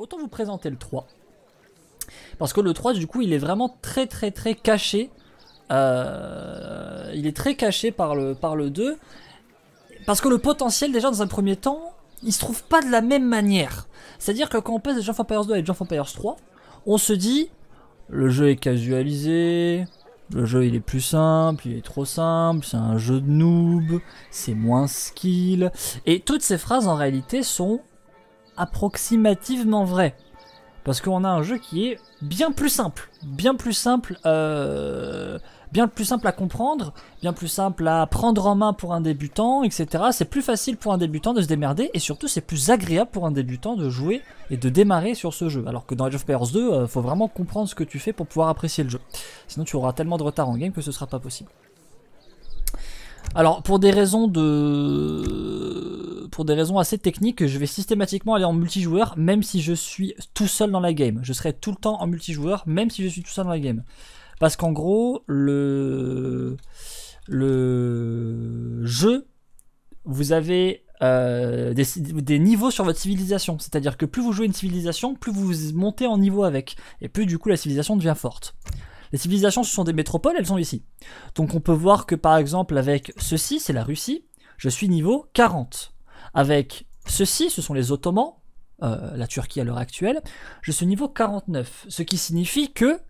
autant vous présenter le 3. Parce que le 3, du coup, il est vraiment très très très caché. Euh, il est très caché par le, par le 2. Parce que le potentiel, déjà, dans un premier temps, il se trouve pas de la même manière. C'est-à-dire que quand on passe de Jean Empires 2 à Jean Empires 3, on se dit, le jeu est casualisé, le jeu il est plus simple, il est trop simple, c'est un jeu de noob, c'est moins skill. Et toutes ces phrases en réalité sont approximativement vrai. Parce qu'on a un jeu qui est bien plus simple, bien plus simple, euh, bien plus simple à comprendre, bien plus simple à prendre en main pour un débutant, etc. C'est plus facile pour un débutant de se démerder et surtout c'est plus agréable pour un débutant de jouer et de démarrer sur ce jeu. Alors que dans Age of Pairs 2, il faut vraiment comprendre ce que tu fais pour pouvoir apprécier le jeu. Sinon tu auras tellement de retard en game que ce sera pas possible. Alors, pour des raisons de. Pour des raisons assez techniques, je vais systématiquement aller en multijoueur, même si je suis tout seul dans la game. Je serai tout le temps en multijoueur, même si je suis tout seul dans la game. Parce qu'en gros, le. Le jeu, vous avez euh, des, niveaux sur votre civilisation. C'est-à-dire que plus vous jouez une civilisation, plus vous montez en niveau avec. Et plus du coup la civilisation devient forte. Les civilisations, ce sont des métropoles, elles sont ici. Donc on peut voir que par exemple avec ceci, c'est la Russie, je suis niveau 40. Avec ceci, ce sont les Ottomans, euh, la Turquie à l'heure actuelle, je suis niveau 49. Ce qui signifie que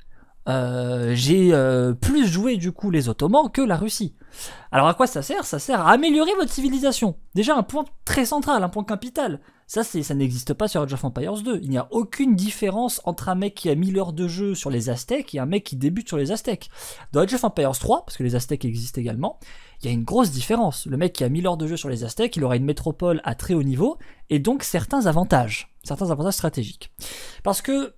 euh, j'ai euh, plus joué du coup les Ottomans que la Russie. Alors à quoi ça sert Ça sert à améliorer votre civilisation. Déjà un point très central, un point capital. Ça, ça n'existe pas sur Age of Empires 2. Il n'y a aucune différence entre un mec qui a 1000 heures de jeu sur les Aztèques et un mec qui débute sur les Aztèques. Dans Age of Empires 3, parce que les Aztèques existent également, il y a une grosse différence. Le mec qui a 1000 heures de jeu sur les Aztèques, il aura une métropole à très haut niveau et donc certains avantages, certains avantages stratégiques. Parce que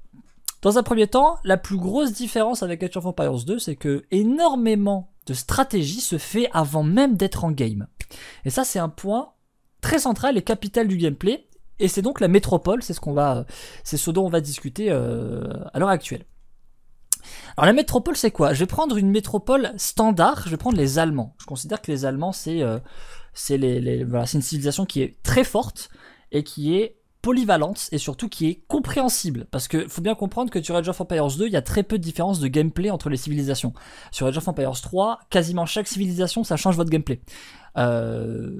dans un premier temps, la plus grosse différence avec Age of Empires 2, c'est que énormément de stratégie se fait avant même d'être en game. Et ça, c'est un point très central et capital du gameplay. Et c'est donc la métropole, c'est ce, qu'on va, c'est ce dont on va discuter euh, à l'heure actuelle. Alors la métropole, c'est quoi Je vais prendre une métropole standard, je vais prendre les Allemands. Je considère que les Allemands, euh, c'est une civilisation qui est très forte et qui est polyvalente et surtout qui est compréhensible. Parce que faut bien comprendre que sur Age of Empires 2, il y a très peu de différence de gameplay entre les civilisations. Sur Age of Empires 3, quasiment chaque civilisation, ça change votre gameplay. Euh,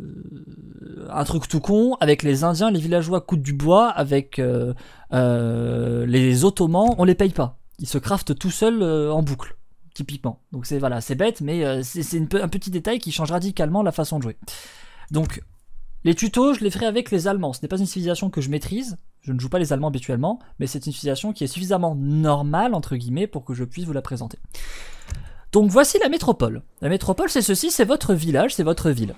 un truc tout con, avec les Indiens, les villageois coûtent du bois, avec euh, euh, les Ottomans, on les paye pas. Ils se craftent tout seuls en boucle, typiquement. Donc c'est voilà, c'est bête, mais c'est un petit détail qui change radicalement la façon de jouer. Donc les tutos, je les ferai avec les Allemands. Ce n'est pas une civilisation que je maîtrise. Je ne joue pas les Allemands habituellement, mais c'est une civilisation qui est suffisamment normale, entre guillemets, pour que je puisse vous la présenter. Donc voici la métropole. La métropole, c'est ceci, c'est votre village, c'est votre ville.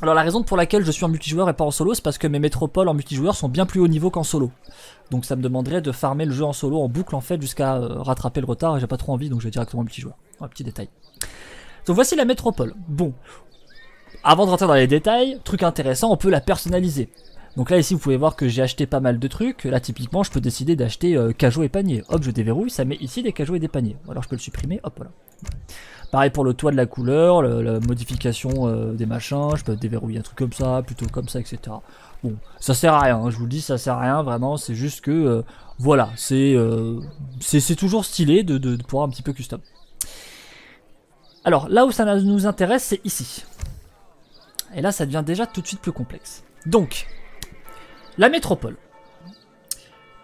Alors la raison pour laquelle je suis en multijoueur et pas en solo, c'est parce que mes métropoles en multijoueur sont bien plus haut niveau qu'en solo. Donc ça me demanderait de farmer le jeu en solo en boucle en fait jusqu'à euh, rattraper le retard et j'ai pas trop envie donc je vais directement en multijoueur. Un petit détail. Donc voici la métropole. Bon, avant de rentrer dans les détails, truc intéressant, on peut la personnaliser. Donc là ici vous pouvez voir que j'ai acheté pas mal de trucs. Là typiquement je peux décider d'acheter euh, et paniers. Hop je déverrouille, ça met ici des cajots et des paniers. Alors je peux le supprimer, hop voilà. Pareil pour le toit de la couleur, la modification euh, des machins, je peux déverrouiller un truc comme ça, plutôt comme ça, etc. Bon, ça sert à rien, hein, je vous le dis, ça sert à rien vraiment, c'est juste que, euh, voilà, euh, c'est c'est toujours stylé de, de, pouvoir un petit peu custom. Alors, là où ça nous intéresse, c'est ici. Et là, ça devient déjà tout de suite plus complexe. Donc, la métropole.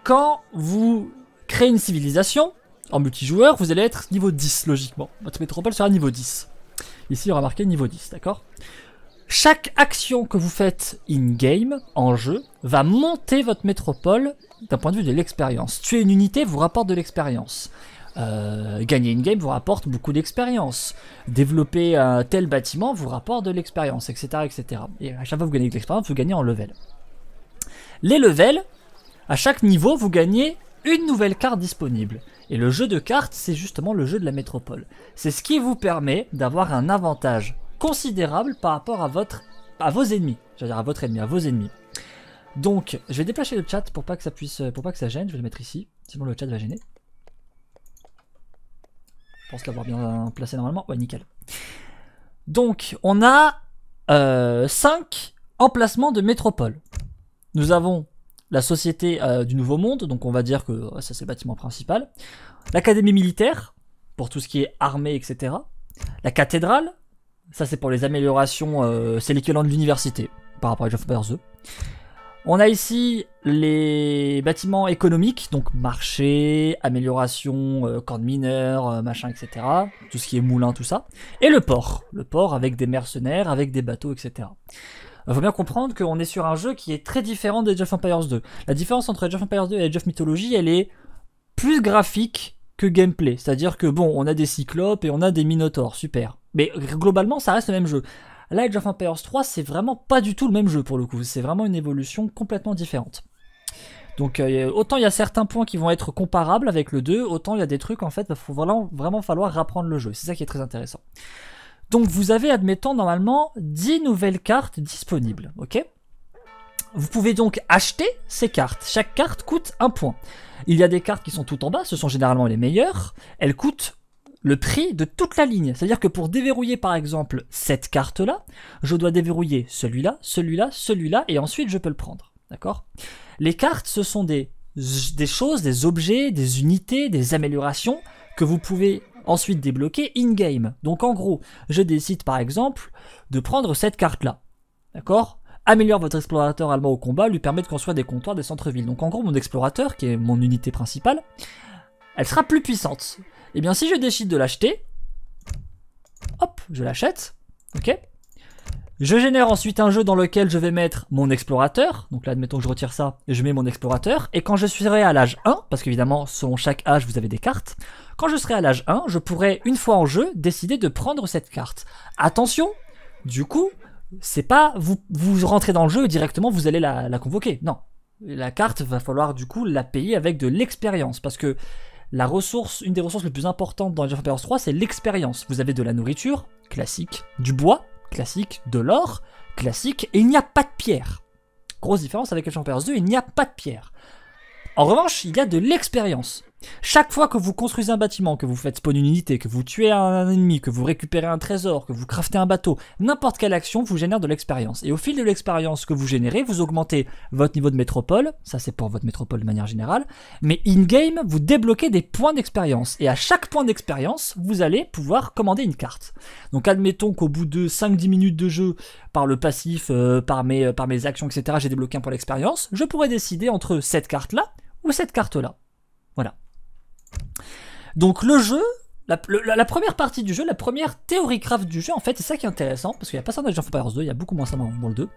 Quand vous créez une civilisation, en multijoueur, vous allez être niveau 10, logiquement. Votre métropole sera niveau 10. Ici, il y aura marqué niveau 10, d'accord Chaque action que vous faites in-game, en jeu, va monter votre métropole d'un point de vue de l'expérience. Tuer une unité vous rapporte de l'expérience. Euh, gagner une game vous rapporte beaucoup d'expérience. Développer un tel bâtiment vous rapporte de l'expérience, etc., etc. Et à chaque fois que vous gagnez de l'expérience, vous gagnez en level les levels, à chaque niveau, vous gagnez une nouvelle carte disponible. Et le jeu de cartes, c'est justement le jeu de la métropole. C'est ce qui vous permet d'avoir un avantage considérable par rapport à votre à vos ennemis, c'est-à-dire à votre ennemi, à vos ennemis. Donc, je vais déplacer le chat pour pas que ça puisse pour pas que ça gêne, je vais le mettre ici, sinon le chat va gêner. Je pense l'avoir bien placé normalement. Ouais, nickel. Donc, on a 5 euh, emplacements de métropole. Nous avons la Société euh, du Nouveau Monde, donc on va dire que ça c'est le bâtiment principal. L'Académie militaire, pour tout ce qui est armée, etc. La cathédrale, ça c'est pour les améliorations, euh, c'est l'équivalent de l'université par rapport à Jeff Bezos. On a ici les bâtiments économiques, donc marché, amélioration, euh, corps camp de mineurs, machin, etc. Tout ce qui est moulin, tout ça. Et le port. Le port avec des mercenaires, avec des bateaux, etc. Il faut bien comprendre qu'on est sur un jeu qui est très différent de Age of Empires 2. La différence entre Age of Empires 2 et Age of Mythology, elle est plus graphique que gameplay. C'est-à-dire que bon, on a des cyclopes et on a des Minotaurs, super. Mais globalement, ça reste le même jeu. Là, Age of Empires 3, c'est vraiment pas du tout le même jeu pour le coup. C'est vraiment une évolution complètement différente. Donc euh, autant il y a certains points qui vont être comparables avec le 2, autant il y a des trucs en fait, il va vraiment, vraiment falloir rapprendre le jeu. C'est ça qui est très intéressant. Donc vous avez, admettons, normalement 10 nouvelles cartes disponibles, ok Vous pouvez donc acheter ces cartes. Chaque carte coûte un point. Il y a des cartes qui sont tout en bas, ce sont généralement les meilleures. Elles coûtent le prix de toute la ligne. C'est-à-dire que pour déverrouiller par exemple cette carte-là, je dois déverrouiller celui-là, celui-là, celui-là, et ensuite je peux le prendre. D'accord Les cartes, ce sont des, des choses, des objets, des unités, des améliorations que vous pouvez ensuite débloquer in-game. Donc en gros, je décide par exemple de prendre cette carte-là. D'accord Améliore votre explorateur allemand au combat, lui permet de construire des comptoirs des centres-villes. Donc en gros, mon explorateur, qui est mon unité principale, elle sera plus puissante. Et eh bien si je décide de l'acheter, hop, je l'achète, ok je génère ensuite un jeu dans lequel je vais mettre mon explorateur. Donc là, admettons que je retire ça, et je mets mon explorateur. Et quand je serai à l'âge 1, parce qu'évidemment, selon chaque âge, vous avez des cartes, quand je serai à l'âge 1, je pourrai, une fois en jeu, décider de prendre cette carte. Attention, du coup, c'est pas vous, vous rentrez dans le jeu et directement vous allez la, convoquer. Non. La carte va falloir du coup la payer avec de l'expérience parce que la ressource, une des ressources les plus importantes dans Age of Empires 3, c'est l'expérience. Vous avez de la nourriture, classique, du bois, classique, de l'or, classique, et il n'y a pas de pierre. Grosse différence avec Age of Empires 2, il n'y a pas de pierre. En revanche, il y a de l'expérience. Chaque fois que vous construisez un bâtiment, que vous faites spawn une unité, que vous tuez un ennemi, que vous récupérez un trésor, que vous craftez un bateau, n'importe quelle action vous génère de l'expérience. Et au fil de l'expérience que vous générez, vous augmentez votre niveau de métropole, ça c'est pour votre métropole de manière générale, mais in-game, vous débloquez des points d'expérience. Et à chaque point d'expérience, vous allez pouvoir commander une carte. Donc admettons qu'au bout de 5-10 minutes de jeu, par le passif, euh, par, mes, euh, par mes actions, etc., j'ai débloqué un point d'expérience, je pourrais décider entre cette carte-là ou cette carte-là. Voilà. Donc le jeu, la, première partie du jeu, la première théorie craft du jeu, en fait, c'est ça qui est intéressant, parce qu'il n'y a pas ça dans Age of 2, il y a beaucoup moins ça dans, le 2,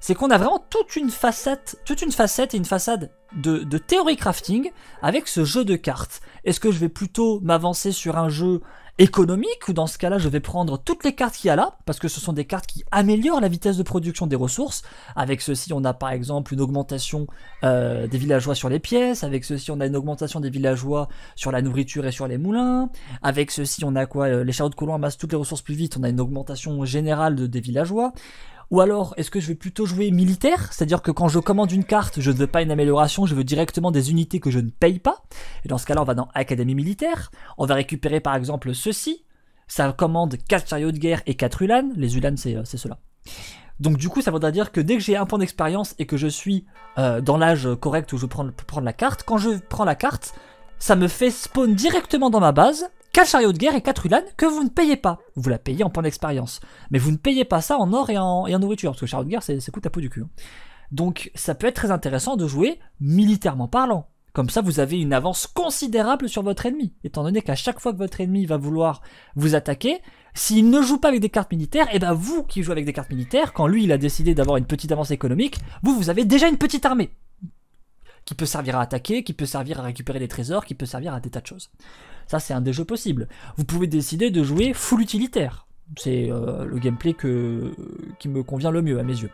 c'est qu'on a vraiment toute une facette, toute une facette et une façade de, de théorie crafting avec ce jeu de cartes. Est-ce que je vais plutôt m'avancer sur un jeu économique où dans ce cas-là je vais prendre toutes les cartes qu'il y a là parce que ce sont des cartes qui améliorent la vitesse de production des ressources. Avec ceci on a par exemple une augmentation euh, des villageois sur les pièces, avec ceci on a une augmentation des villageois sur la nourriture et sur les moulins, avec ceci on a quoi euh, Les chariots de colons amassent toutes les ressources plus vite, on a une augmentation générale des villageois. Ou alors, est-ce que je vais plutôt jouer militaire C'est-à-dire que quand je commande une carte, je ne veux pas une amélioration, je veux directement des unités que je ne paye pas. Et dans ce cas-là, on va dans Académie militaire. On va récupérer par exemple ceci. Ça commande 4 chariots de guerre et 4 Ulan. Les Ulan, euh, c'est cela. Donc du coup, ça voudra dire que dès que j'ai un point d'expérience et que je suis euh, dans l'âge correct où je peux prendre la carte, quand je prends la carte, ça me fait spawn directement dans ma base 4 chariots de guerre et 4 ULAN que vous ne payez pas. Vous la payez en point d'expérience. Mais vous ne payez pas ça en or et en, nourriture, parce que chariot de guerre, ça coûte à peau du cul. Hein. Donc ça peut être très intéressant de jouer militairement parlant. Comme ça, vous avez une avance considérable sur votre ennemi, étant donné qu'à chaque fois que votre ennemi va vouloir vous attaquer, s'il ne joue pas avec des cartes militaires, et eh ben vous qui jouez avec des cartes militaires, quand lui il a décidé d'avoir une petite avance économique, vous vous avez déjà une petite armée qui peut servir à attaquer, qui peut servir à récupérer des trésors, qui peut servir à des tas de choses. Ça, c'est un des jeux possibles. Vous pouvez décider de jouer full utilitaire. C'est euh, le gameplay que, qui me convient le mieux à mes yeux.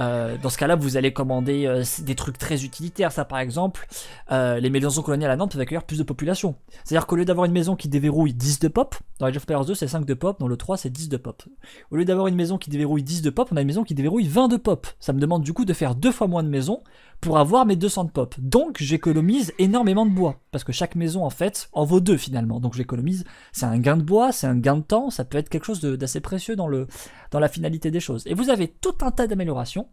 Euh, dans ce cas-là, vous allez commander euh, des trucs très utilitaires. Ça, par exemple, les maisons coloniales à Nantes peuvent accueillir plus de population. C'est-à-dire qu'au lieu d'avoir une maison qui déverrouille 10 de pop, dans Age of Empires 2, c'est 5 de pop, dans le 3, c'est 10 de pop. Au lieu d'avoir une maison qui déverrouille 10 de pop, on a une maison qui déverrouille 20 de pop. Ça me demande du coup de faire deux fois moins de maisons pour avoir mes 200 de pop. Donc j'économise énormément de bois, parce que chaque maison en fait en vaut deux finalement. Donc j'économise, c'est un gain de bois, c'est un gain de temps, ça peut être quelque chose d'assez précieux dans, le, dans la finalité des choses. Et vous avez tout un tas d'améliorations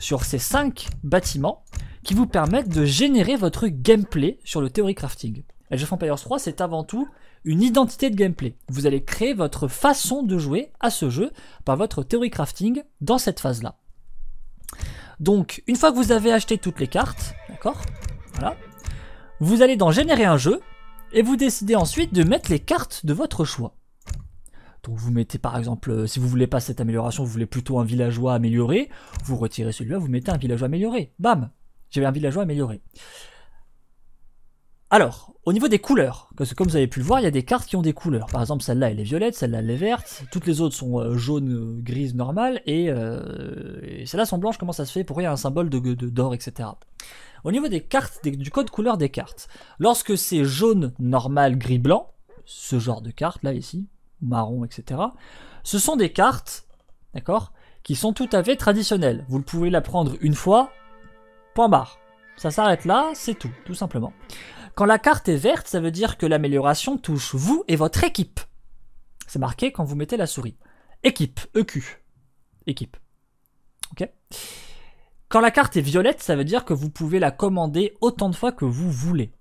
sur ces 5 bâtiments qui vous permettent de générer votre gameplay sur le Theory Crafting. Age of 3, c'est avant tout une identité de gameplay. Vous allez créer votre façon de jouer à ce jeu par votre Theory Crafting dans cette phase-là. Donc, une fois que vous avez acheté toutes les cartes, d'accord Voilà. Vous allez dans Générer un jeu, et vous décidez ensuite de mettre les cartes de votre choix. Donc vous mettez par exemple, euh, si vous voulez pas cette amélioration, vous voulez plutôt un villageois amélioré, vous retirez celui-là, vous mettez un villageois amélioré. Bam J'avais un villageois amélioré. Alors, au niveau des couleurs, que comme vous avez pu le voir, il y a des cartes qui ont des couleurs. Par exemple, celle-là, elle est violette, celle-là, elle est verte. Toutes les autres sont euh, jaunes, euh, grises, normales. Euh, et, celles-là sont blanches. Comment ça se fait Pourquoi il y a un symbole d'or, de, d'or, etc. Au niveau des cartes, du code couleur des cartes, lorsque c'est jaune, normal, gris, blanc, ce genre de cartes, là, ici, marron, etc., ce sont des cartes, d'accord, qui sont tout à fait traditionnelles. Vous pouvez la prendre une fois, point barre. Ça s'arrête là, c'est tout, tout simplement. Quand la carte est verte, ça veut dire que l'amélioration touche vous et votre équipe. C'est marqué quand vous mettez la souris. Équipe, EQ. Équipe. Ok Quand la carte est violette, ça veut dire que vous pouvez la commander autant de fois que vous voulez.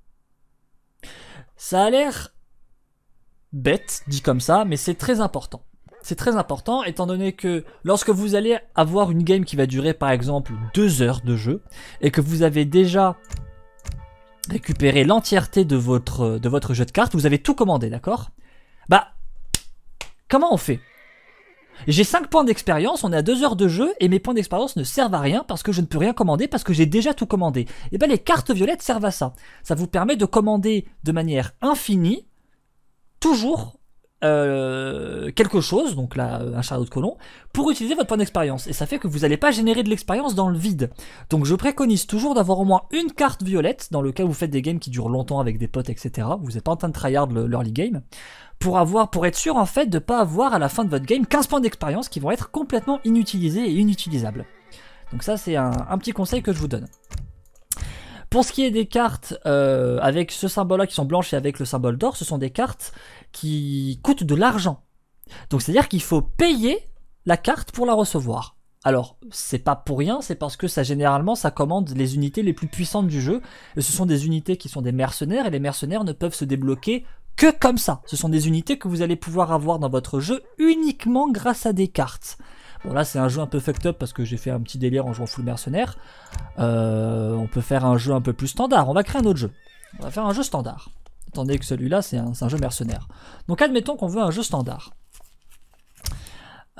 Ça a l'air bête, dit comme ça, mais c'est très important. C'est très important étant donné que lorsque vous allez avoir une game qui va durer par exemple deux heures de jeu et que vous avez déjà Récupérer l'entièreté de votre, de votre jeu de cartes, vous avez tout commandé, d'accord Bah, comment on fait J'ai 5 points d'expérience, on est à 2 heures de jeu, et mes points d'expérience ne servent à rien parce que je ne peux rien commander, parce que j'ai déjà tout commandé. Et eh bien les cartes violettes servent à ça. Ça vous permet de commander de manière infinie, toujours euh, quelque chose, donc là un chariot de colon, pour utiliser votre point d'expérience. Et ça fait que vous n'allez pas générer de l'expérience dans le vide. Donc je préconise toujours d'avoir au moins une carte violette, dans le vous faites des games qui durent longtemps avec des potes, etc. Vous n'êtes pas en train de tryhard l'early game. Pour, avoir, pour être sûr en fait de ne pas avoir à la fin de votre game 15 points d'expérience qui vont être complètement inutilisés et inutilisables. Donc ça c'est un, petit conseil que je vous donne. Pour ce qui est des cartes euh, avec ce symbole-là qui sont blanches et avec le symbole d'or, ce sont des cartes qui coûte de l'argent. Donc c'est-à-dire qu'il faut payer la carte pour la recevoir. Alors, c'est pas pour rien, c'est parce que ça généralement ça commande les unités les plus puissantes du jeu. Et ce sont des unités qui sont des mercenaires et les mercenaires ne peuvent se débloquer que comme ça. Ce sont des unités que vous allez pouvoir avoir dans votre jeu uniquement grâce à des cartes. Bon là c'est un jeu un peu fucked up parce que j'ai fait un petit délire en jouant full mercenaire. Euh, on peut faire un jeu un peu plus standard, on va créer un autre jeu. On va faire un jeu standard tandis que celui-là, c'est un, jeu mercenaire. Donc admettons qu'on veut un jeu standard.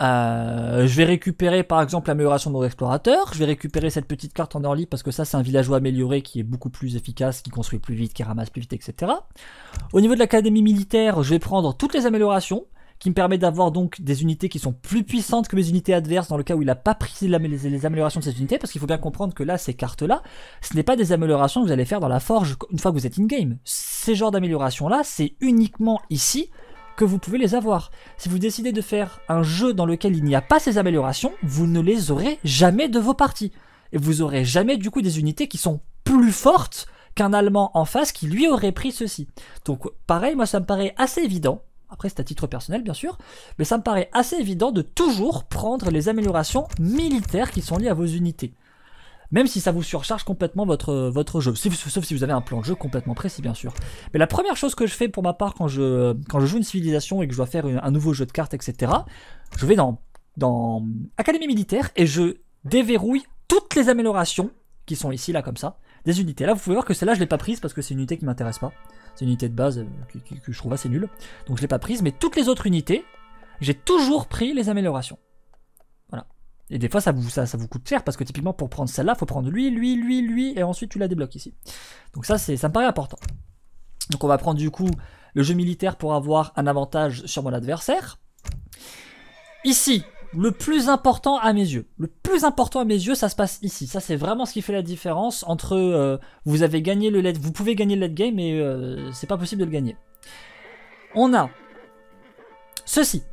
Euh, je vais récupérer par exemple l'amélioration de mon explorateur, je vais récupérer cette petite carte en orly parce que ça c'est un villageois amélioré qui est beaucoup plus efficace, qui construit plus vite, qui ramasse plus vite, etc. Au niveau de l'académie militaire, je vais prendre toutes les améliorations, qui me permet d'avoir donc des unités qui sont plus puissantes que mes unités adverses dans le cas où il n'a pas pris les, améliorations de ces unités, parce qu'il faut bien comprendre que là, ces cartes-là, ce n'est pas des améliorations que vous allez faire dans la forge une fois que vous êtes in-game. Ces genres d'améliorations-là, c'est uniquement ici que vous pouvez les avoir. Si vous décidez de faire un jeu dans lequel il n'y a pas ces améliorations, vous ne les aurez jamais de vos parties. Et vous aurez jamais du coup des unités qui sont plus fortes qu'un Allemand en face qui lui aurait pris ceci. Donc pareil, moi ça me paraît assez évident après, c'est à titre personnel, bien sûr, mais ça me paraît assez évident de toujours prendre les améliorations militaires qui sont liées à vos unités. Même si ça vous surcharge complètement votre, votre jeu, sauf si vous avez un plan de jeu complètement précis, bien sûr. Mais la première chose que je fais pour ma part quand je, quand je joue une civilisation et que je dois faire un nouveau jeu de cartes, etc., je vais dans, dans Académie militaire et je déverrouille toutes les améliorations qui sont ici, là, comme ça, des unités. Là, vous pouvez voir que celle-là, je ne l'ai pas prise parce que c'est une unité qui ne m'intéresse pas. C'est une unité de base euh, que, je trouve assez nulle. Donc je l'ai pas prise, mais toutes les autres unités, j'ai toujours pris les améliorations. Voilà. Et des fois, ça vous, ça, ça vous coûte cher parce que typiquement, pour prendre celle-là, faut prendre lui, lui, lui, lui, et ensuite tu la débloques ici. Donc ça, ça me paraît important. Donc on va prendre du coup le jeu militaire pour avoir un avantage sur mon adversaire. Ici, le plus important à mes yeux. Le plus important à mes yeux, ça se passe ici. Ça, c'est vraiment ce qui fait la différence entre euh, vous avez gagné le late, vous pouvez gagner le late game, mais euh, c'est pas possible de le gagner. On a ceci.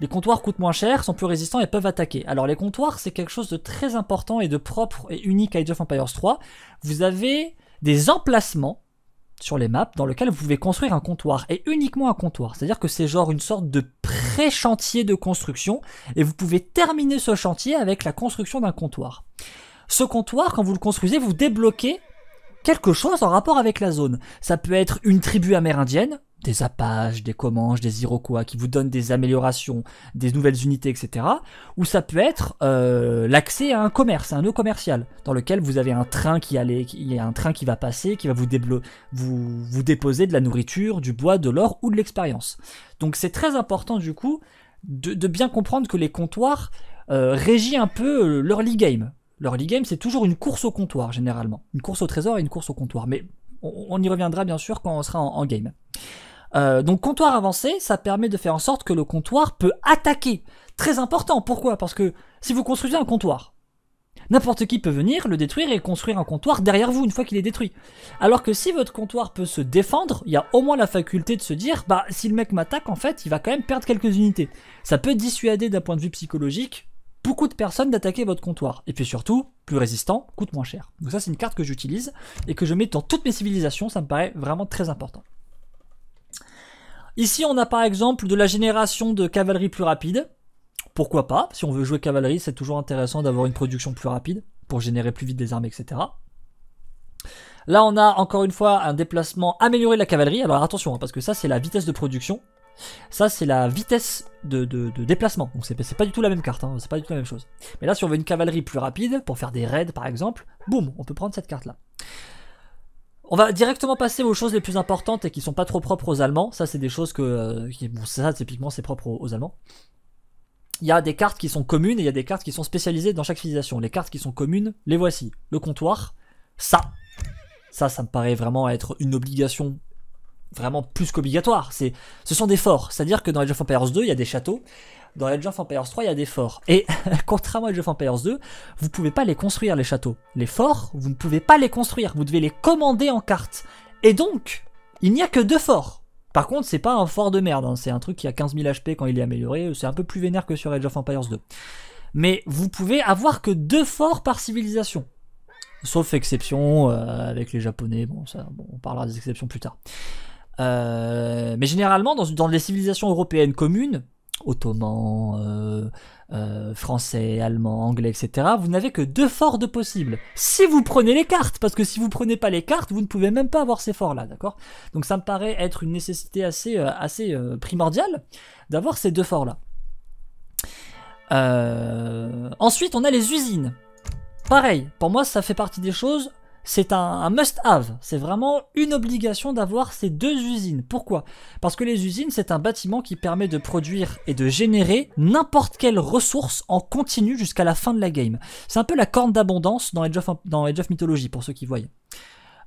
Les comptoirs coûtent moins cher, sont plus résistants et peuvent attaquer. Alors les comptoirs, c'est quelque chose de très important et de propre et unique à Age of Empires 3. Vous avez des emplacements sur les maps dans lequel vous pouvez construire un comptoir, et uniquement un comptoir. C'est-à-dire que c'est genre une sorte de pré-chantier de construction, et vous pouvez terminer ce chantier avec la construction d'un comptoir. Ce comptoir, quand vous le construisez, vous débloquez quelque chose en rapport avec la zone. Ça peut être une tribu amérindienne, des Apaches, des Comanches, des Iroquois, qui vous donnent des améliorations, des nouvelles unités, etc. Ou ça peut être euh, l'accès à un commerce, à un nœud commercial, dans lequel vous avez un train qui allait, il y a un train qui va passer, qui va vous, vous, vous déposer de la nourriture, du bois, de l'or ou de l'expérience. Donc c'est très important du coup de, bien comprendre que les comptoirs euh, régissent un peu euh, l'early game. L'early game, c'est toujours une course au comptoir, généralement. Une course au trésor et une course au comptoir. Mais on, y reviendra, bien sûr, quand on sera en game. Euh, donc comptoir avancé, ça permet de faire en sorte que le comptoir peut attaquer. Très important, pourquoi Parce que si vous construisez un comptoir, n'importe qui peut venir le détruire et construire un comptoir derrière vous une fois qu'il est détruit. Alors que si votre comptoir peut se défendre, il y a au moins la faculté de se dire, bah si le mec m'attaque, en fait, il va quand même perdre quelques unités. Ça peut dissuader d'un point de vue psychologique beaucoup de personnes d'attaquer votre comptoir. Et puis surtout, plus résistant, coûte moins cher. Donc ça c'est une carte que j'utilise et que je mets dans toutes mes civilisations, ça me paraît vraiment très important. Ici, on a par exemple de la génération de cavalerie plus rapide. Pourquoi pas Si on veut jouer cavalerie, c'est toujours intéressant d'avoir une production plus rapide pour générer plus vite des armes, etc. Là, on a encore une fois un déplacement amélioré de la cavalerie. Alors attention, hein, parce que ça, c'est la vitesse de production. Ça, c'est la vitesse de, déplacement. Donc, c'est pas du tout la même carte, hein, c'est pas du tout la même chose. Mais là, si on veut une cavalerie plus rapide, pour faire des raids par exemple, boum, on peut prendre cette carte-là. On va directement passer aux choses les plus importantes et qui sont pas trop propres aux Allemands. Ça, c'est des choses que. Euh, bon, ça, typiquement, c'est propre aux, Allemands. Il y a des cartes qui sont communes et il y a des cartes qui sont spécialisées dans chaque civilisation. Les cartes qui sont communes, les voici. Le comptoir, ça. Ça, ça me paraît vraiment être une obligation vraiment plus qu'obligatoire. C'est, ce sont des forts. C'est-à-dire que dans Age of Empires 2, il y a des châteaux dans Age of Empires 3, il y a des forts. Et contrairement à Age of Empires 2, vous ne pouvez pas les construire, les châteaux. Les forts, vous ne pouvez pas les construire, vous devez les commander en carte. Et donc, il n'y a que deux forts. Par contre, c'est pas un fort de merde, hein. c'est un truc qui a 15 000 HP quand il est amélioré, c'est un peu plus vénère que sur Age of Empires 2. Mais vous pouvez avoir que deux forts par civilisation. Sauf exception euh, avec les japonais, bon, ça, on parlera des exceptions plus tard. Euh, mais généralement, dans, les civilisations européennes communes, ottomans, euh, euh, français, allemand, anglais, etc., vous n'avez que deux forts de possibles. Si vous prenez les cartes, parce que si vous prenez pas les cartes, vous ne pouvez même pas avoir ces forts-là, d'accord Donc ça me paraît être une nécessité assez, euh, assez primordiale d'avoir ces deux forts-là. Ensuite, on a les usines. Pareil, pour moi, ça fait partie des choses c'est un, must-have. C'est vraiment une obligation d'avoir ces deux usines. Pourquoi Parce que les usines, c'est un bâtiment qui permet de produire et de générer n'importe quelle ressource en continu jusqu'à la fin de la game. C'est un peu la corne d'abondance dans, Edge of, Mythology, pour ceux qui voyaient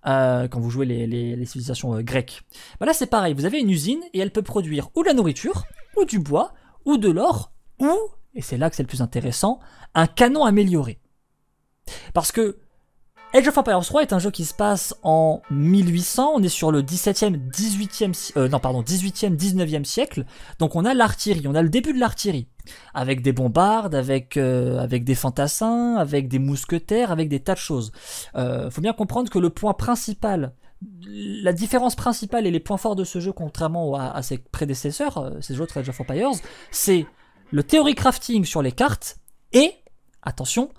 euh, quand vous jouez les, civilisations euh, grecques. Bah là, c'est pareil. Vous avez une usine et elle peut produire ou de la nourriture, ou du bois, ou de l'or, ou, et c'est là que c'est le plus intéressant, un canon amélioré. Parce que Age of Empires 3 est un jeu qui se passe en 1800, on est sur le 17e, 18e, euh, non pardon, 18e, 19e siècle, donc on a l'artillerie, on a le début de l'artillerie, avec des bombardes, avec, euh, avec des fantassins, avec des mousquetaires, avec des tas de choses. Euh, faut bien comprendre que le point principal la différence principale et les points forts de ce jeu, contrairement à, ses prédécesseurs, ces euh, autres Age of Empires, c'est le theory crafting sur les cartes et, attention,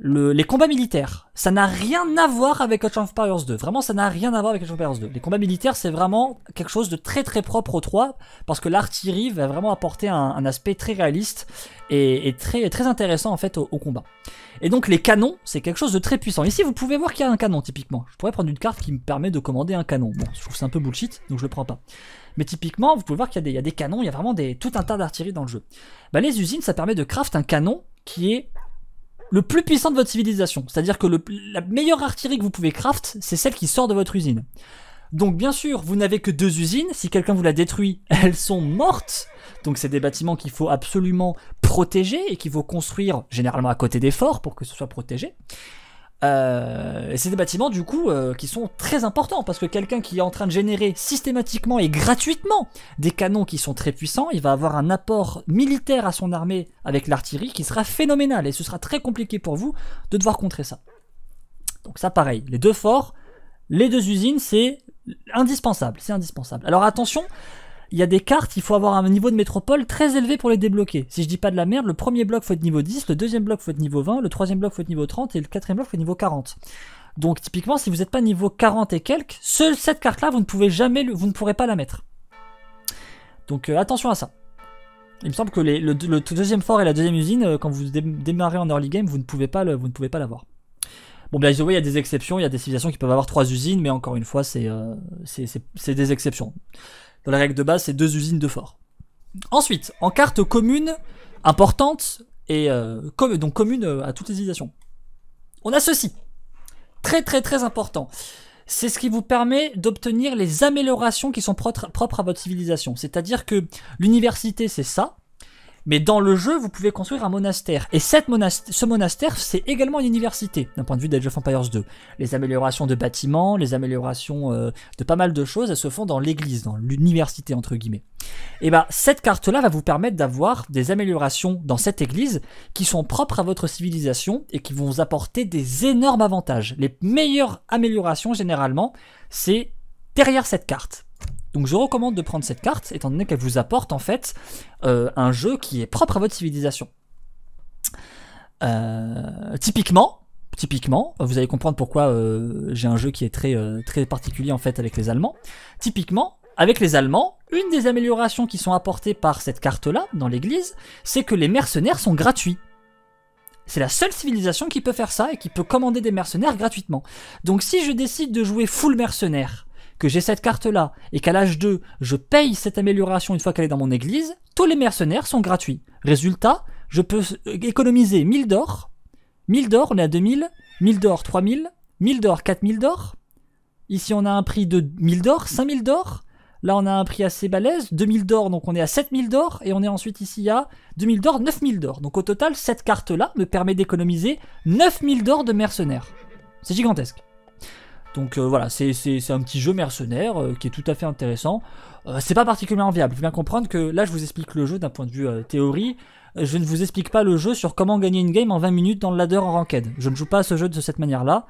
les combats militaires. Ça n'a rien à voir avec Age of Empires 2. Vraiment, ça n'a rien à voir avec Age of Empires 2. Les combats militaires, c'est vraiment quelque chose de très très propre aux 3, parce que l'artillerie va vraiment apporter un, aspect très réaliste et, très, très intéressant en fait au, combat. Et donc les canons, c'est quelque chose de très puissant. Ici, vous pouvez voir qu'il y a un canon, typiquement. Je pourrais prendre une carte qui me permet de commander un canon. Bon, je trouve c'est un peu bullshit, donc je le prends pas. Mais typiquement, vous pouvez voir qu'il y, a des canons, il y a vraiment des, tout un tas d'artillerie dans le jeu. Bah, les usines, ça permet de craft un canon qui est le plus puissant de votre civilisation. C'est-à-dire que la meilleure artillerie que vous pouvez craft, c'est celle qui sort de votre usine. Donc bien sûr, vous n'avez que deux usines, si quelqu'un vous la détruit, elles sont mortes. Donc c'est des bâtiments qu'il faut absolument protéger et qu'il faut construire généralement à côté des forts pour que ce soit protégé. Euh, et c'est des bâtiments du coup euh, qui sont très importants parce que quelqu'un qui est en train de générer systématiquement et gratuitement des canons qui sont très puissants, il va avoir un apport militaire à son armée avec l'artillerie qui sera phénoménal et ce sera très compliqué pour vous de devoir contrer ça. Donc ça pareil, les deux forts, les deux usines, c'est indispensable, c'est indispensable. Alors attention, il y a des cartes, il faut avoir un niveau de métropole très élevé pour les débloquer. Si je dis pas de la merde, le premier bloc faut être niveau 10, le deuxième bloc faut être niveau 20, le troisième bloc faut être niveau 30 et le quatrième bloc faut être niveau 40. Donc typiquement, si vous n'êtes pas niveau 40 et quelques, seule cette carte-là, vous ne pouvez jamais, vous ne pourrez pas la mettre. Donc euh, attention à ça. Il me semble que le, deuxième fort et la deuxième usine, euh, quand vous démarrez en early game, vous ne pouvez pas, vous ne pouvez pas l'avoir. Bon, bien, il y a des exceptions, il y a des civilisations qui peuvent avoir trois usines, mais encore une fois, c'est euh, des exceptions. Dans la règle de base, c'est deux usines de fort. Ensuite, en carte commune importante et euh, donc commune euh, à toutes les civilisations. on a ceci. Très très très important. C'est ce qui vous permet d'obtenir les améliorations qui sont propres à votre civilisation. C'est-à-dire que l'université, c'est ça. Mais dans le jeu, vous pouvez construire un monastère. Et cette ce monastère, c'est également une université, d'un point de vue d'Age of Empires 2. Les améliorations de bâtiments, les améliorations euh, de pas mal de choses, elles se font dans l'église, dans l'université, entre guillemets. Et eh bien, cette carte-là va vous permettre d'avoir des améliorations dans cette église qui sont propres à votre civilisation et qui vont vous apporter des énormes avantages. Les meilleures améliorations, généralement, c'est derrière cette carte. Donc je recommande de prendre cette carte, étant donné qu'elle vous apporte en fait euh, un jeu qui est propre à votre civilisation. Euh, typiquement, typiquement, vous allez comprendre pourquoi euh, j'ai un jeu qui est très, très particulier en fait avec les Allemands. Typiquement, avec les Allemands, une des améliorations qui sont apportées par cette carte-là dans l'église, c'est que les mercenaires sont gratuits. C'est la seule civilisation qui peut faire ça et qui peut commander des mercenaires gratuitement. Donc si je décide de jouer full mercenaire, que j'ai cette carte-là et qu'à l'âge 2, je paye cette amélioration une fois qu'elle est dans mon église, tous les mercenaires sont gratuits. Résultat, je peux euh, économiser 1000 d'or. 1000 d'or, on est à 2000. 1000 d'or, 3000. 1000 d'or, 4000 d'or. Ici, on a un prix de 1000 d'or, 5000 d'or. Là, on a un prix assez balèze, 2000 d'or, donc on est à 7000 d'or, et on est ensuite ici à 2000 d'or, 9000 d'or. Donc au total, cette carte-là me permet d'économiser 9000 d'or de mercenaires. C'est gigantesque. Donc euh, voilà, c'est un petit jeu mercenaire euh, qui est tout à fait intéressant. Euh, c'est pas particulièrement viable. Il faut bien comprendre que là, je vous explique le jeu d'un point de vue théorie. Je ne vous explique pas le jeu sur comment gagner une game en 20 minutes dans le ladder en ranked. Je ne joue pas à ce jeu de cette manière-là.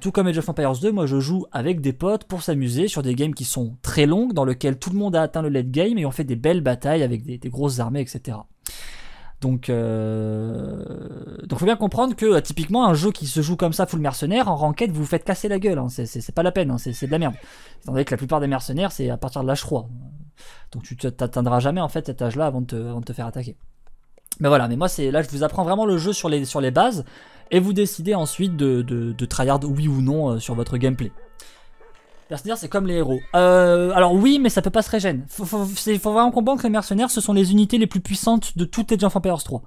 tout comme Age of Empires 2, moi je joue avec des potes pour s'amuser sur des games qui sont très longues, dans lesquelles tout le monde a atteint le late game et on fait des belles batailles avec des grosses armées, etc. Donc, euh, donc faut bien comprendre que euh, typiquement un jeu qui se joue comme ça, full mercenaire, en ranked, vous vous faites casser la gueule. Hein. C'est pas la peine, hein. c'est de la merde. Étant que la plupart des mercenaires, c'est à partir de l'âge 3. Donc tu t'atteindras jamais en fait cet âge-là avant, de te faire attaquer. Mais voilà, mais moi c'est là je vous apprends vraiment le jeu sur les, sur les bases et vous décidez ensuite de, de, de tryhard oui ou non euh, sur votre gameplay mercenaires, c'est comme les héros. Euh, alors oui, mais ça peut pas se régénérer. Il faut, vraiment comprendre que les mercenaires, ce sont les unités les plus puissantes de toutes les of Empires 3.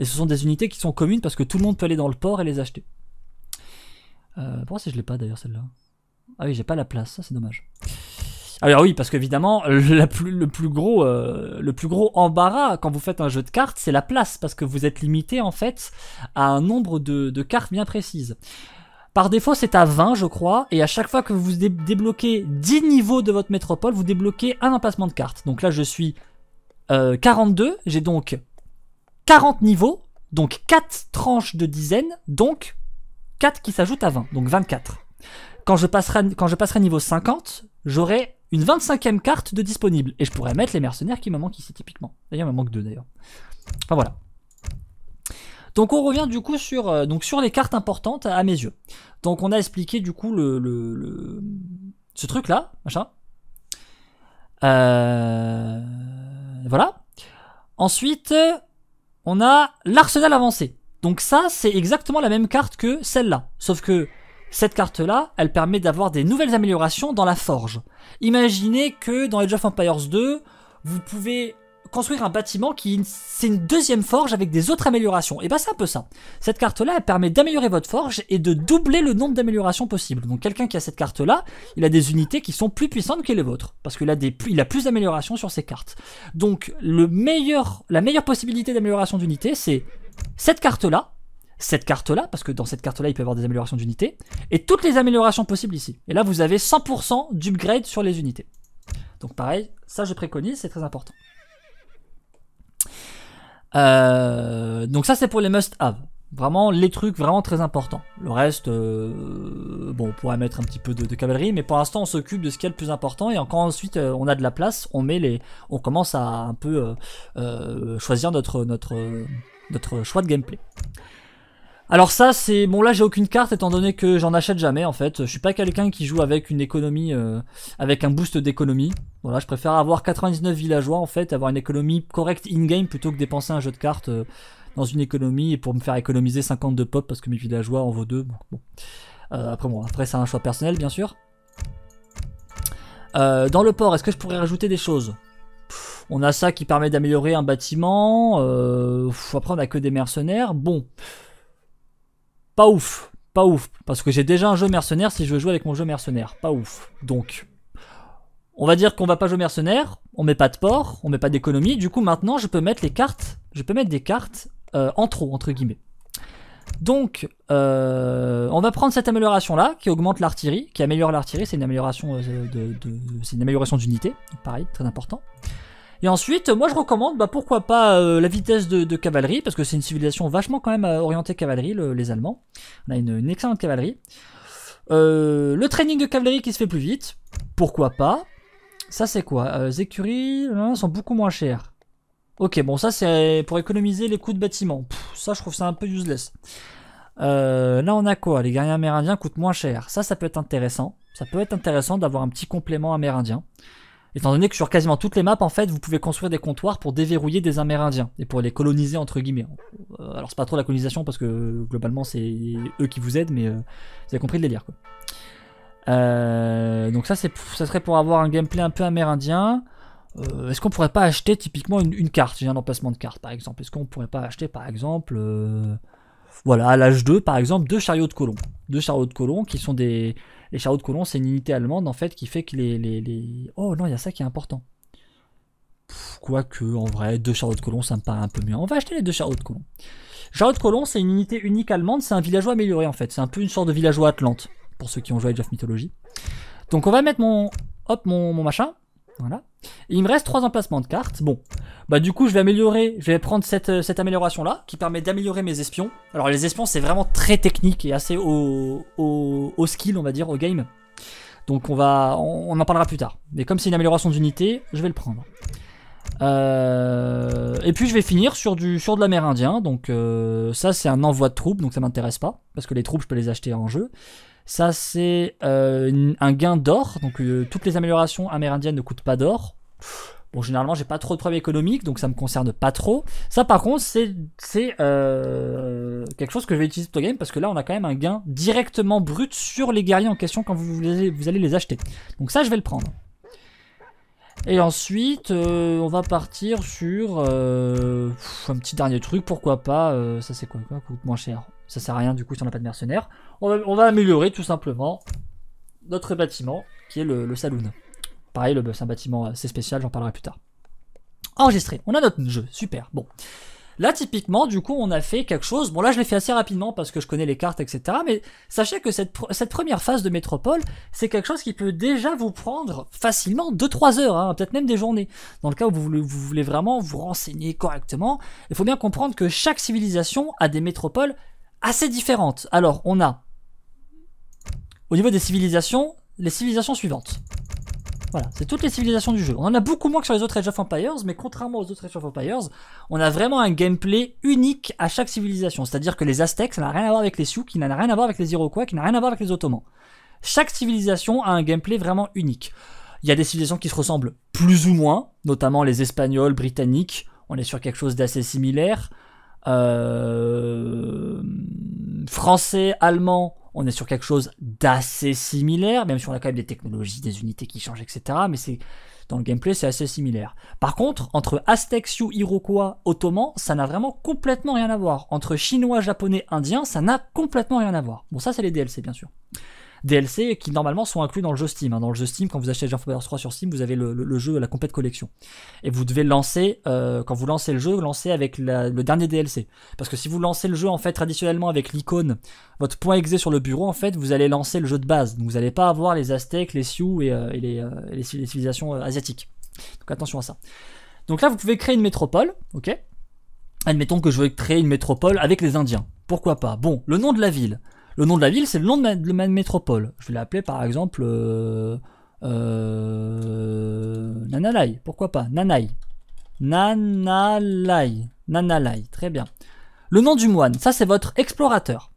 Et ce sont des unités qui sont communes parce que tout le monde peut aller dans le port et les acheter. Euh, pourquoi si je l'ai pas d'ailleurs celle-là Ah oui, j'ai pas la place, ça c'est dommage. Ah alors oui, parce qu'évidemment, le, plus gros, euh, le plus gros embarras quand vous faites un jeu de cartes, c'est la place, parce que vous êtes limité en fait à un nombre de, de cartes bien précises. Par défaut, c'est à 20, je crois, et à chaque fois que vous débloquez 10 niveaux de votre métropole, vous débloquez un emplacement de carte. Donc là, je suis 42, euh, j'ai donc 40 niveaux, donc 4 tranches de dizaines, donc 4 qui s'ajoutent à 20, donc 24. Quand je passerai, quand je passerai niveau 50, j'aurai une 25e carte de disponible, et je pourrais mettre les mercenaires qui me manquent ici, typiquement. D'ailleurs, il me manque 2, d'ailleurs. Enfin, voilà. Donc on revient du coup sur, euh, donc sur les cartes importantes à mes yeux. Donc on a expliqué du coup le, ce truc là, machin. Euh, voilà. Ensuite, on a l'arsenal avancé. Donc ça, c'est exactement la même carte que celle-là. Sauf que cette carte-là, elle permet d'avoir des nouvelles améliorations dans la forge. Imaginez que dans Age of Empires 2, vous pouvez construire un bâtiment qui c'est une deuxième forge avec des autres améliorations. Et eh bah ben, c'est un peu ça. Cette carte là permet d'améliorer votre forge et de doubler le nombre d'améliorations possibles. Donc quelqu'un qui a cette carte là, il a des unités qui sont plus puissantes que les vôtres parce qu'il a il a plus d'améliorations sur ses cartes. Donc le meilleur la meilleure possibilité d'amélioration d'unité c'est cette carte là cette carte-là, parce que dans cette carte-là, il peut y avoir des améliorations d'unités, et toutes les améliorations possibles ici. Et là, vous avez 100% d'upgrade sur les unités. Donc pareil, ça je préconise, c'est très important. Euh, donc ça c'est pour les must-have. Vraiment les trucs vraiment très importants. Le reste, euh, bon, on pourrait mettre un petit peu de, cavalerie, mais pour l'instant on s'occupe de ce qui est le plus important. Et encore ensuite euh, on a de la place, on met les, on commence à un peu choisir notre notre notre choix de gameplay. Alors ça, c'est... Bon, là, j'ai aucune carte, étant donné que j'en achète jamais, en fait. Je suis pas quelqu'un qui joue avec une économie... Euh, avec un boost d'économie. Voilà, je préfère avoir 99 villageois, en fait, avoir une économie correcte in-game, plutôt que dépenser un jeu de cartes euh, dans une économie, et pour me faire économiser 52 pop, parce que mes villageois en vaut deux Bon, euh, après, bon, après, c'est un choix personnel, bien sûr. dans le port, est-ce que je pourrais rajouter des choses on a ça qui permet d'améliorer un bâtiment. après, on a que des mercenaires. Bon, pas ouf, pas ouf. Parce que j'ai déjà un jeu mercenaire si je veux jouer avec mon jeu mercenaire. Pas ouf. Donc, on va dire qu'on va pas jouer mercenaire, on met pas de port, on met pas d'économie. Du coup, maintenant, je peux mettre les cartes, je peux mettre des cartes euh, en trop, entre guillemets. Donc, euh, on va prendre cette amélioration-là, qui augmente l'artillerie, qui améliore l'artillerie, c'est une amélioration euh, de, c'est une amélioration d'unité, pareil, très important. Et ensuite, moi je recommande, bah pourquoi pas euh, la vitesse de, cavalerie, parce que c'est une civilisation vachement quand même euh, orientée cavalerie, les Allemands. On a une, excellente cavalerie. Euh, le training de cavalerie qui se fait plus vite, pourquoi pas. Ça c'est quoi Les écuries sont beaucoup moins chères. Ok, bon ça c'est pour économiser les coûts de bâtiment. ça je trouve ça un peu useless. là on a quoi Les guerriers amérindiens coûtent moins cher. Ça ça peut être intéressant. Ça peut être intéressant d'avoir un petit complément amérindien. Étant donné que sur quasiment toutes les maps, en fait, vous pouvez construire des comptoirs pour déverrouiller des Amérindiens et pour les coloniser entre guillemets. Euh, alors c'est pas trop la colonisation parce que globalement c'est eux qui vous aident, mais euh, vous avez compris le délire quoi. Euh, donc ça, c'est, ça serait pour avoir un gameplay un peu amérindien. est-ce qu'on pourrait pas acheter typiquement une, carte, j'ai un emplacement de carte par exemple. Est-ce qu'on pourrait pas acheter par exemple, voilà, à l'âge 2 par exemple, deux chariots de colons, deux chariots de colons qui sont des les chariots de colons, c'est une unité allemande en fait qui fait que les. les, Oh non, il y a ça qui est important. Quoique, en vrai, deux chariots de colons, ça me paraît un peu mieux. On va acheter les deux chariots de colons. Chariots de colons, c'est une unité unique allemande, c'est un villageois amélioré en fait. C'est un peu une sorte de villageois atlante, pour ceux qui ont joué à Age of Mythology. Donc on va mettre mon. Hop, mon, mon machin il me reste trois emplacements de cartes. Bon, bah du coup je vais améliorer, je vais prendre cette, euh, amélioration là qui permet d'améliorer mes espions. Alors les espions c'est vraiment très technique et assez au, skill on va dire, au game. Donc on va, on, en parlera plus tard. Mais comme c'est une amélioration d'unité, je vais le prendre. Euh, et puis je vais finir sur, du, sur de l'amérindien. Donc euh, ça c'est un envoi de troupes, donc ça m'intéresse pas. Parce que les troupes je peux les acheter en jeu. Ça, c'est euh, un gain d'or. Donc, euh, toutes les améliorations amérindiennes ne coûtent pas d'or. Bon, généralement, j'ai pas trop de problèmes économiques, donc ça me concerne pas trop. Ça, par contre, c'est euh, quelque chose que je vais utiliser pour le game parce que là, on a quand même un gain directement brut sur les guerriers en question quand vous, vous allez les acheter. Donc, ça, je vais le prendre. Et ensuite, euh, on va partir sur euh, un petit dernier truc, pourquoi pas. Euh, ça c'est quoi, coûte moins cher. Ça sert à rien du coup si on n'a pas de mercenaires. On va, améliorer tout simplement notre bâtiment qui est le, saloon. Pareil, le c'est un bâtiment assez spécial, j'en parlerai plus tard. Enregistré, on a notre jeu, super, bon. Là, typiquement, du coup, on a fait quelque chose. Bon, là, je l'ai fait assez rapidement parce que je connais les cartes, etc. Mais sachez que cette, première phase de métropole, c'est quelque chose qui peut déjà vous prendre facilement 2-3 heures, hein, peut-être même des journées. Dans le cas où vous voulez vraiment vous renseigner correctement, il faut bien comprendre que chaque civilisation a des métropoles assez différentes. Alors, on a, au niveau des civilisations, les civilisations suivantes. Voilà, c'est toutes les civilisations du jeu. On en a beaucoup moins que sur les autres Age of Empires, mais contrairement aux autres Age of Empires, on a vraiment un gameplay unique à chaque civilisation. C'est-à-dire que les Aztèques, ça n'a rien à voir avec les Sioux, qui n'a rien à voir avec les Iroquois, qui n'a rien à voir avec les Ottomans. Chaque civilisation a un gameplay vraiment unique. Il y a des civilisations qui se ressemblent plus ou moins, notamment les Espagnols, Britanniques. On est sur quelque chose d'assez similaire. Euh français, allemand, on est sur quelque chose d'assez similaire, même si on a quand même des technologies, des unités qui changent, etc. Mais c'est dans le gameplay, c'est assez similaire. Par contre, entre Aztec, Sioux, Iroquois, Ottomans, ça n'a vraiment complètement rien à voir. Entre Chinois, Japonais, Indiens, ça n'a complètement rien à voir. Bon, ça, c'est les DLC, bien sûr. DLC qui normalement sont inclus dans le jeu Steam. Hein. Dans le jeu Steam, quand vous achetez Age of 3 sur Steam, vous avez le, jeu, la complète collection. Et vous devez lancer, euh, quand vous lancez le jeu, lancer avec le dernier DLC. Parce que si vous lancez le jeu en fait traditionnellement avec l'icône, votre point exé sur le bureau, en fait, vous allez lancer le jeu de base. Donc vous n'allez pas avoir les Aztèques, les Sioux et, euh, euh, les, civilisations asiatiques. Donc attention à ça. Donc là, vous pouvez créer une métropole, ok Admettons que je veux créer une métropole avec les Indiens. Pourquoi pas Bon, le nom de la ville. Le nom de la ville, c'est le nom de la métropole. Je vais l'appeler par exemple euh, euh, Nanalai. Pourquoi pas Nanai. Nanalai. Nanalai. Très bien. Le nom du moine, ça c'est votre explorateur.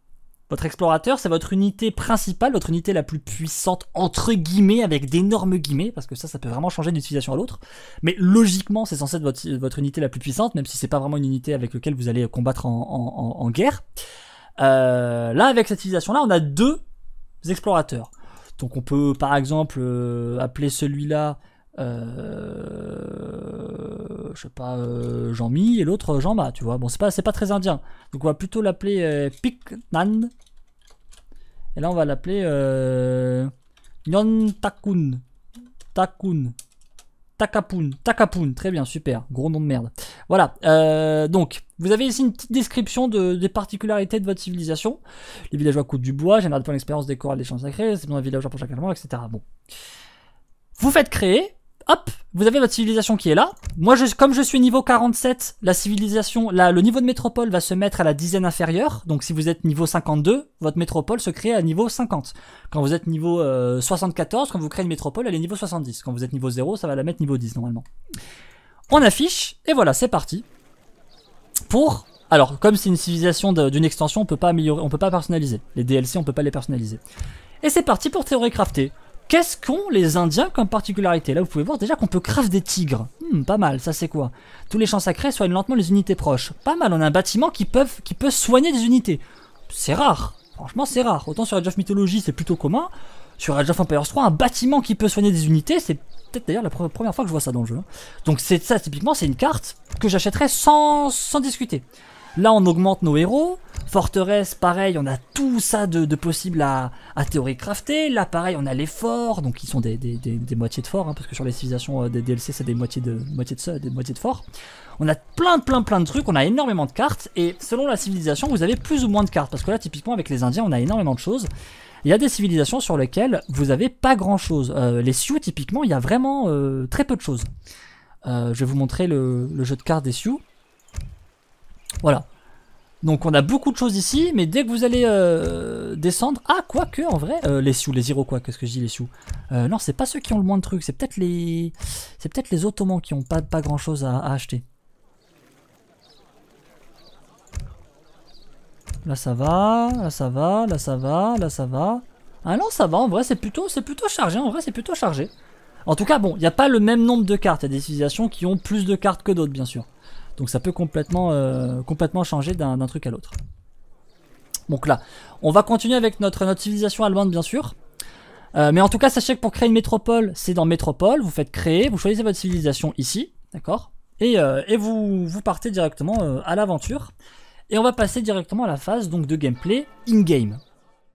Votre explorateur, c'est votre unité principale, votre unité la plus puissante, entre guillemets, avec d'énormes guillemets, parce que ça, ça peut vraiment changer d'une situation à l'autre. Mais logiquement, c'est censé être votre, unité la plus puissante, même si c'est pas vraiment une unité avec laquelle vous allez combattre en guerre. Euh, là, avec cette utilisation là on a deux explorateurs. Donc on peut par exemple euh, appeler celui-là, euh, je sais pas, euh, Jean-Mi et l'autre Jean-Ma, tu vois. Bon, c'est pas, pas très indien. Donc on va plutôt l'appeler Piknan. Et là on va l'appeler Nyon Takun. Takun. Takapun, Takapun, très bien, super, gros nom de merde. Voilà, euh, donc vous avez ici une petite description de, des particularités de votre civilisation. Les villageois coûtent du bois, génèrent de l'expérience des corps des champs sacrés, c'est bon un villageois pour chaque allemand etc. Bon. Vous faites créer hop, vous avez votre civilisation qui est là. Moi, comme je suis niveau 47, la civilisation, le niveau de métropole va se mettre à la dizaine inférieure. Donc, si vous êtes niveau 52, votre métropole se crée à niveau 50. Quand vous êtes niveau 74, euh, quand vous créez une métropole, elle est niveau 70. Quand vous êtes niveau 0, ça va la mettre niveau 10 normalement. On affiche, et voilà, c'est parti. Pour... Alors, comme c'est une civilisation d'une extension, on peut pas améliorer, on peut pas personnaliser. Les DLC, on peut pas les personnaliser. Et c'est parti pour théorie crafter. Qu'est-ce qu'ont les Indiens comme particularité Là, vous pouvez voir déjà qu'on peut crafter des tigres. Hmm, pas mal, ça c'est quoi Tous les champs sacrés soignent lentement les unités proches. Pas mal, on a un bâtiment qui, qui peut soigner des unités. C'est rare, franchement c'est rare. Autant sur Age of Mythology c'est plutôt commun. Sur Age of Empires 3, un bâtiment qui peut soigner des unités, c'est peut-être d'ailleurs la première fois que je vois ça dans le jeu. Hein. Donc c'est ça, typiquement, c'est une carte que j'achèterais sans, sans discuter. Là, on augmente nos héros. Forteresse, pareil, on a tout ça de, possible à, théorie crafter. Là, pareil, on a les forts, donc ils sont des, moitiés de forts, hein, parce que sur les civilisations euh, des DLC, c'est des moitiés de, moitiés de des de forts. On a plein, plein, plein de trucs, on a énormément de cartes, et selon la civilisation, vous avez plus ou moins de cartes, parce que là, typiquement, avec les Indiens, on a énormément de choses. Il y a des civilisations sur lesquelles vous avez pas grand chose. Euh, les Sioux, typiquement, il y a vraiment euh, très peu de choses. je vais vous montrer le jeu de cartes des Sioux. Voilà. Donc on a beaucoup de choses ici, mais dès que vous allez euh, descendre... Ah, quoique, en vrai, euh, les Sioux, les Iroquois, quoi, qu'est-ce que je dis, les Sioux euh, Non, c'est pas ceux qui ont le moins de trucs, c'est peut-être les... C'est peut-être les Ottomans qui ont pas, pas grand-chose à, acheter. Là ça va, là ça va, là ça va, là ça va. Ah non, ça va, en vrai c'est plutôt, plutôt chargé, en vrai c'est plutôt chargé. En tout cas, bon, il n'y a pas le même nombre de cartes, il y a des civilisations qui ont plus de cartes que d'autres, bien sûr. Donc ça peut complètement, euh, complètement changer d'un truc à l'autre. Donc là, on va continuer avec notre, notre civilisation allemande bien sûr. Euh, mais en tout cas, sachez que pour créer une métropole, c'est dans métropole, vous faites créer, vous choisissez votre civilisation ici, d'accord euh, et, vous, vous partez directement à l'aventure. Et on va passer directement à la phase donc, de gameplay in-game.